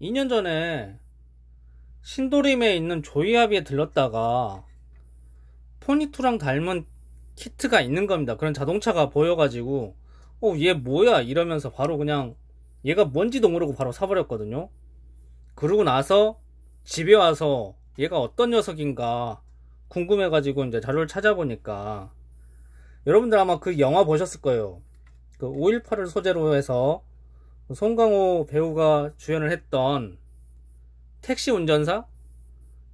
2년 전에 신도림에 있는 조이아비에 들렀다가 포니투랑 닮은 키트가 있는 겁니다. 그런 자동차가 보여가지고 어 얘 뭐야 이러면서 바로 그냥 얘가 뭔지도 모르고 바로 사버렸거든요. 그러고 나서 집에 와서 얘가 어떤 녀석인가 궁금해가지고 이제 자료를 찾아보니까 여러분들 아마 그 영화 보셨을 거예요. 그 5.18을 소재로 해서 송강호 배우가 주연을 했던 택시 운전사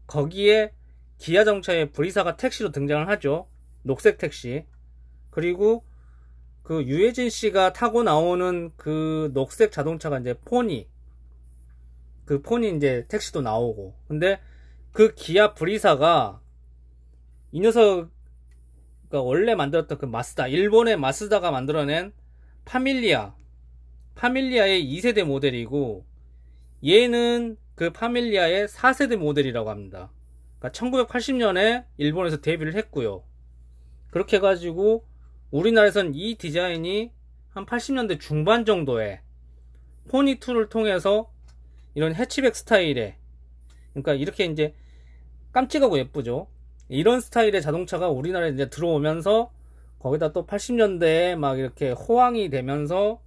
거기에 기아 정차의 브리사가 택시로 등장을 하죠. 녹색 택시. 그리고 그 유해진 씨가 타고 나오는 그 녹색 자동차가 이제 폰이 그 폰이 이제 택시도 나오고. 근데 그 기아 브리사가 이 녀석 원래 만들었던 그 마스다, 일본의 마스다가 만들어낸 파밀리아 파밀리아의 2세대 모델이고 얘는 그 파밀리아의 4세대 모델이라고 합니다. 그러니까 1980년에 일본에서 데뷔를 했고요. 그렇게 해가지고 우리나라에선 이 디자인이 한 80년대 중반 정도에 포니2를 통해서 이런 해치백 스타일의 그러니까 이렇게 이제 깜찍하고 예쁘죠. 이런 스타일의 자동차가 우리나라에 이제 들어오면서 거기다 또 80년대에 막 이렇게 호황이 되면서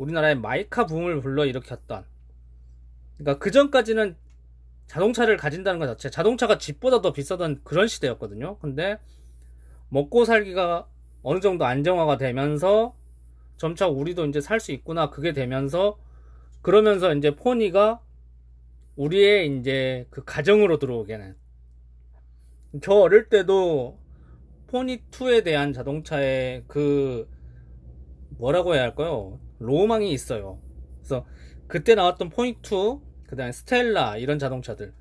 우리나라의 마이카 붐을 불러일으켰던 그러니까 그 전까지는 자동차를 가진다는 것 자체 자동차가 집보다 더 비싸던 그런 시대였거든요 근데 먹고 살기가 어느 정도 안정화가 되면서 점차 우리도 이제 살 수 있구나 그게 되면서 그러면서 이제 포니가 우리의 이제 그 가정으로 들어오게는 저 어릴 때도 포니2에 대한 자동차의 그 뭐라고 해야 할까요? 로망이 있어요. 그래서 그때 나왔던 포인트, 그 다음에 스텔라 이런 자동차들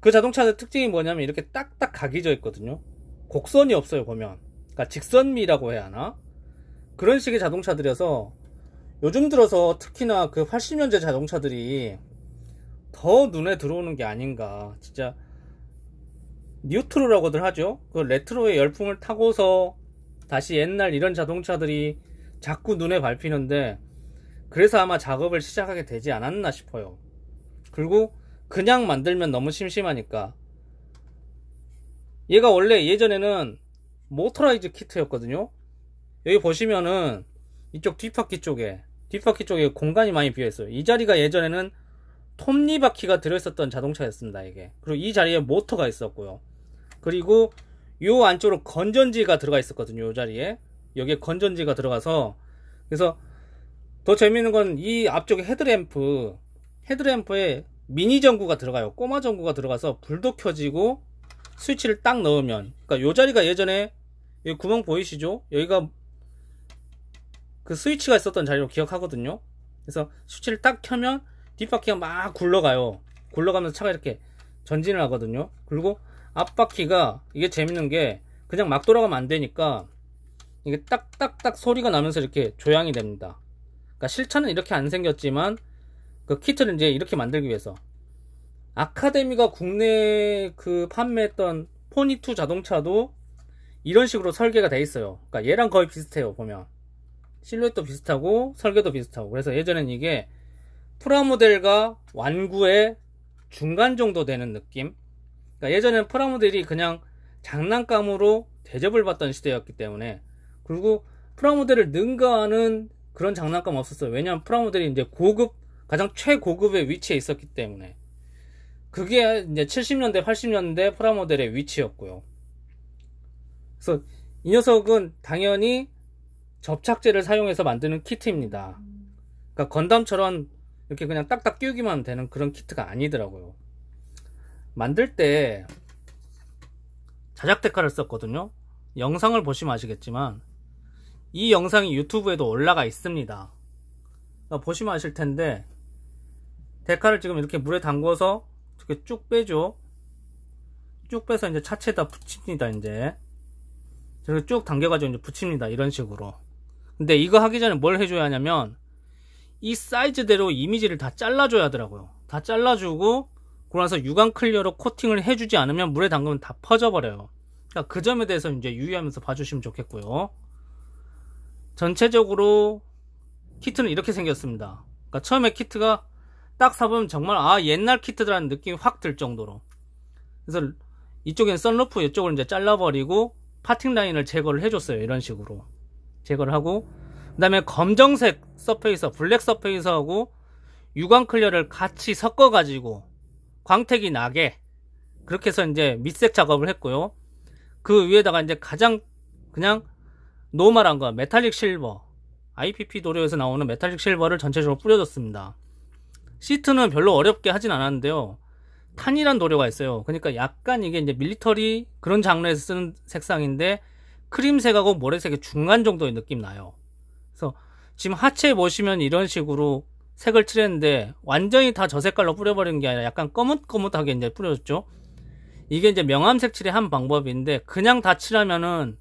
그 자동차들 특징이 뭐냐면 이렇게 딱딱 각이져 있거든요. 곡선이 없어요 보면. 그러니까 직선미라고 해야 하나? 그런 식의 자동차들이어서 요즘 들어서 특히나 그 80년대 자동차들이 더 눈에 들어오는 게 아닌가. 진짜 뉴트로라고들 하죠. 그 레트로의 열풍을 타고서 다시 옛날 이런 자동차들이 자꾸 눈에 밟히는데 그래서 아마 작업을 시작하게 되지 않았나 싶어요. 그리고 그냥 만들면 너무 심심하니까 얘가 원래 예전에는 모터라이즈 키트였거든요. 여기 보시면은 이쪽 뒷바퀴 쪽에 뒷바퀴 쪽에 공간이 많이 비어있어요. 이 자리가 예전에는 톱니바퀴가 들어있었던 자동차였습니다. 이게 그리고 이 자리에 모터가 있었고요. 그리고 요 안쪽으로 건전지가 들어가 있었거든요. 요 자리에 여기에 건전지가 들어가서 그래서 더 재밌는 건 이 앞쪽에 헤드램프 헤드램프에 미니 전구가 들어가요 꼬마 전구가 들어가서 불도 켜지고 스위치를 딱 넣으면 그러니까 이 자리가 예전에 여기 구멍 보이시죠 여기가 그 스위치가 있었던 자리로 기억하거든요 그래서 스위치를 딱 켜면 뒷바퀴가 막 굴러가요 굴러가면서 차가 이렇게 전진을 하거든요 그리고 앞바퀴가 이게 재밌는 게 그냥 막 돌아가면 안 되니까 이게 딱딱딱 소리가 나면서 이렇게 조향이 됩니다 그러니까 실천은 이렇게 안 생겼지만 그 키트를 이제 이렇게 만들기 위해서 아카데미가 국내 그 판매했던 포니2 자동차도 이런 식으로 설계가 돼 있어요. 그러니까 얘랑 거의 비슷해요. 보면 실루엣도 비슷하고 설계도 비슷하고 그래서 예전엔 이게 프라모델과 완구의 중간 정도 되는 느낌. 그러니까 예전엔 프라모델이 그냥 장난감으로 대접을 받던 시대였기 때문에 그리고 프라모델을 능가하는 그런 장난감 없었어요. 왜냐하면 프라모델이 이제 고급 가장 최고급의 위치에 있었기 때문에 그게 이제 70년대 80년대 프라모델의 위치였고요. 그래서 이 녀석은 당연히 접착제를 사용해서 만드는 키트입니다. 그러니까 건담처럼 이렇게 그냥 딱딱 끼우기만 되는 그런 키트가 아니더라고요. 만들 때 자작 데카를 썼거든요. 영상을 보시면 아시겠지만 이 영상이 유튜브에도 올라가 있습니다. 어, 보시면 아실 텐데 데카를 지금 이렇게 물에 담궈서 이렇게 쭉 빼죠. 쭉 빼서 이제 차체에다 붙입니다. 이제 이렇게 쭉 당겨가지고 이제 붙입니다. 이런 식으로. 근데 이거 하기 전에 뭘 해줘야 하냐면 이 사이즈대로 이미지를 다 잘라줘야 하더라고요. 다 잘라주고 그러면서 유광 클리어로 코팅을 해주지 않으면 물에 담그면 다 퍼져버려요. 그러니까 그 점에 대해서 이제 유의하면서 봐주시면 좋겠고요. 전체적으로 키트는 이렇게 생겼습니다. 그러니까 처음에 키트가 딱 사보면 정말 아 옛날 키트라는 느낌이 확 들 정도로 그래서 이쪽엔 썬루프 이쪽을 이제 잘라버리고 파팅 라인을 제거를 해줬어요 이런 식으로 제거를 하고 그 다음에 검정색 서페이서 블랙 서페이서하고 유광 클리어를 같이 섞어 가지고 광택이 나게 그렇게 해서 이제 밑색 작업을 했고요 그 위에다가 이제 가장 그냥 노멀한 건 메탈릭 실버 IPP 도료에서 나오는 메탈릭 실버를 전체적으로 뿌려줬습니다 시트는 별로 어렵게 하진 않았는데요 탄이란 도료가 있어요 그러니까 약간 이게 이제 밀리터리 그런 장르에서 쓰는 색상인데 크림색하고 모래색의 중간 정도의 느낌 나요 그래서 지금 하체 보시면 이런 식으로 색을 칠했는데 완전히 다 저 색깔로 뿌려버린 게 아니라 약간 꺼뭇꺼뭇하게 이제 뿌려줬죠 이게 이제 명암색 칠의 한 방법인데 그냥 다 칠하면은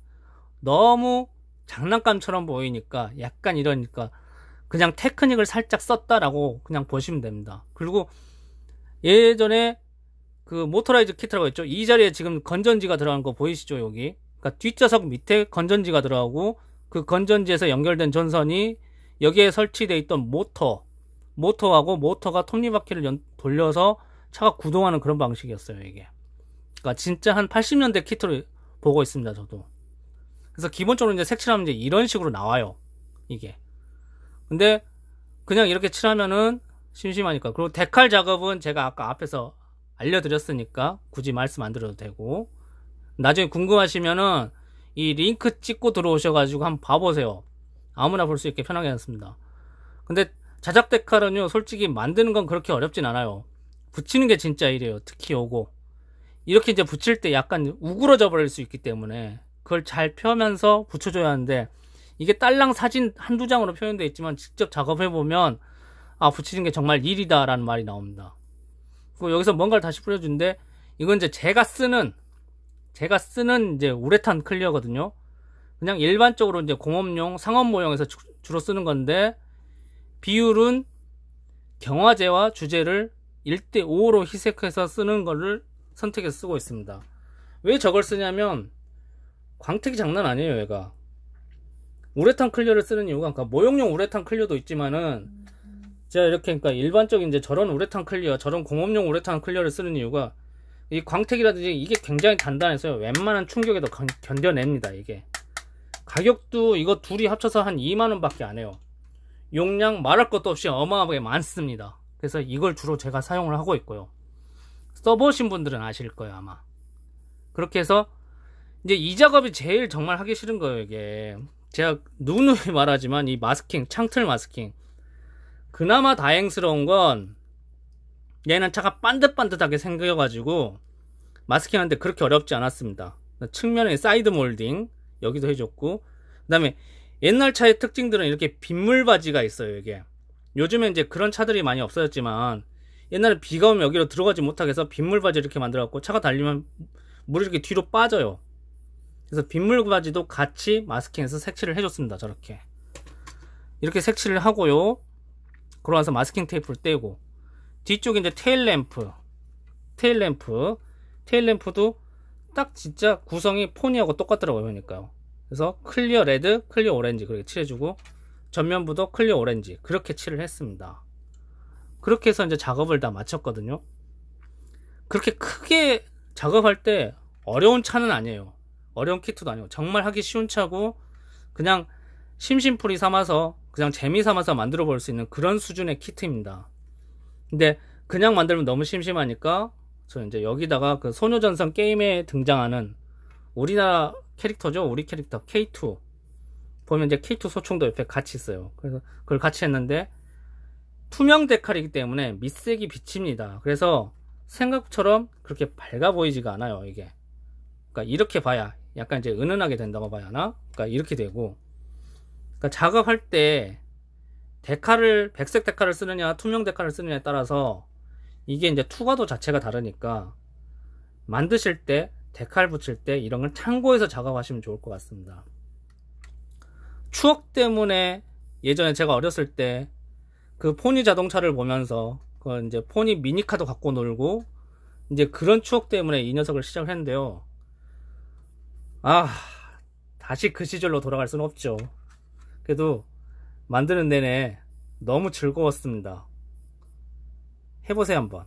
너무 장난감처럼 보이니까 약간 이러니까 그냥 테크닉을 살짝 썼다라고 그냥 보시면 됩니다. 그리고 예전에 그 모터라이즈 키트라고 했죠. 이 자리에 지금 건전지가 들어간 거 보이시죠? 여기. 그러니까 뒷좌석 밑에 건전지가 들어가고 그 건전지에서 연결된 전선이 여기에 설치되어 있던 모터 모터하고 모터가 톱니바퀴를 연, 돌려서 차가 구동하는 그런 방식이었어요 이게 그러니까 진짜 한 80년대 키트를 보고 있습니다 저도 그래서 기본적으로 이제 색칠하면 이제 이런 식으로 나와요. 이게. 근데 그냥 이렇게 칠하면은 심심하니까. 그리고 데칼 작업은 제가 아까 앞에서 알려드렸으니까 굳이 말씀 안 드려도 되고. 나중에 궁금하시면은 이 링크 찍고 들어오셔가지고 한번 봐보세요. 아무나 볼 수 있게 편하게 해놨습니다. 근데 자작 데칼은요, 솔직히 만드는 건 그렇게 어렵진 않아요. 붙이는 게 진짜 일이에요. 특히 요거. 이렇게 이제 붙일 때 약간 우그러져 버릴 수 있기 때문에 그걸 잘 펴면서 붙여줘야 하는데 이게 딸랑 사진 한두 장으로 표현되어 있지만 직접 작업해보면 아 붙이는 게 정말 일이다 라는 말이 나옵니다 그리고 여기서 뭔가를 다시 뿌려주는데 이건 이제 제가 쓰는 제가 쓰는 이제 우레탄 클리어거든요 그냥 일반적으로 이제 공업용 상업 모형에서 주로 쓰는 건데 비율은 경화제와 주제를 1대 5로 희색해서 쓰는 거를 선택해서 쓰고 있습니다 왜 저걸 쓰냐면 광택이 장난 아니에요 얘가 우레탄 클리어를 쓰는 이유가 그러니까 모형용 우레탄 클리어도 있지만은 제가 이렇게 그러니까 일반적인 이제 저런 우레탄 클리어 저런 공업용 우레탄 클리어를 쓰는 이유가 이 광택이라든지 이게 굉장히 단단해서요 웬만한 충격에도 견뎌냅니다 이게 가격도 이거 둘이 합쳐서 한 2만원 밖에 안 해요 용량 말할 것도 없이 어마어마하게 많습니다 그래서 이걸 주로 제가 사용을 하고 있고요 써보신 분들은 아실 거예요 아마 그렇게 해서 이제 이 작업이 제일 정말 하기 싫은 거예요, 이게. 제가 누누이 말하지만 이 마스킹, 창틀 마스킹. 그나마 다행스러운 건 얘는 차가 반듯반듯하게 생겨가지고 마스킹하는데 그렇게 어렵지 않았습니다. 측면에 사이드 몰딩 여기도 해줬고 그 다음에 옛날 차의 특징들은 이렇게 빗물 바지가 있어요 이게 요즘에 이제 그런 차들이 많이 없어졌지만 옛날에 비가 오면 여기로 들어가지 못하게 해서 빗물 바지 이렇게 만들어갖고 차가 달리면 물이 이렇게 뒤로 빠져요 그래서 빗물 구 바지도 같이 마스킹해서 색칠을 해줬습니다. 저렇게. 이렇게 색칠을 하고요. 그러고 나서 마스킹 테이프를 떼고 뒤쪽에 이제 테일 램프 테일 램프 테일 램프도 딱 진짜 구성이 포니하고 똑같더라고요. 그러니까요. 그래서 클리어 레드, 클리어 오렌지 그렇게 칠해주고 전면부도 클리어 오렌지 그렇게 칠을 했습니다. 그렇게 해서 이제 작업을 다 마쳤거든요. 그렇게 크게 작업할 때 어려운 차는 아니에요. 어려운 키트도 아니고 정말 하기 쉬운 차고 그냥 심심풀이 삼아서 그냥 재미 삼아서 만들어 볼 수 있는 그런 수준의 키트입니다. 근데 그냥 만들면 너무 심심하니까 저 이제 여기다가 그 소녀전선 게임에 등장하는 우리나라 캐릭터죠. 우리 캐릭터 K2 보면 이제 K2 소총도 옆에 같이 있어요. 그래서 그걸 같이 했는데 투명 데칼이기 때문에 밑색이 비칩니다. 그래서 생각처럼 그렇게 밝아 보이지가 않아요. 이게 그러니까 이렇게 봐야 약간 이제 은은하게 된다고 봐야 하나? 그러니까 이렇게 되고 그러니까 작업할 때 데카를 백색 데카를 쓰느냐 투명 데카를 쓰느냐에 따라서 이게 이제 투과도 자체가 다르니까 만드실 때 데칼 붙일 때 이런 걸 참고해서 작업하시면 좋을 것 같습니다. 추억 때문에 예전에 제가 어렸을 때 그 포니 자동차를 보면서 그 이제 포니 미니카도 갖고 놀고 이제 그런 추억 때문에 이 녀석을 시작을 했는데요. 아 다시 그 시절로 돌아갈 순 없죠 그래도 만드는 내내 너무 즐거웠습니다 해보세요 한번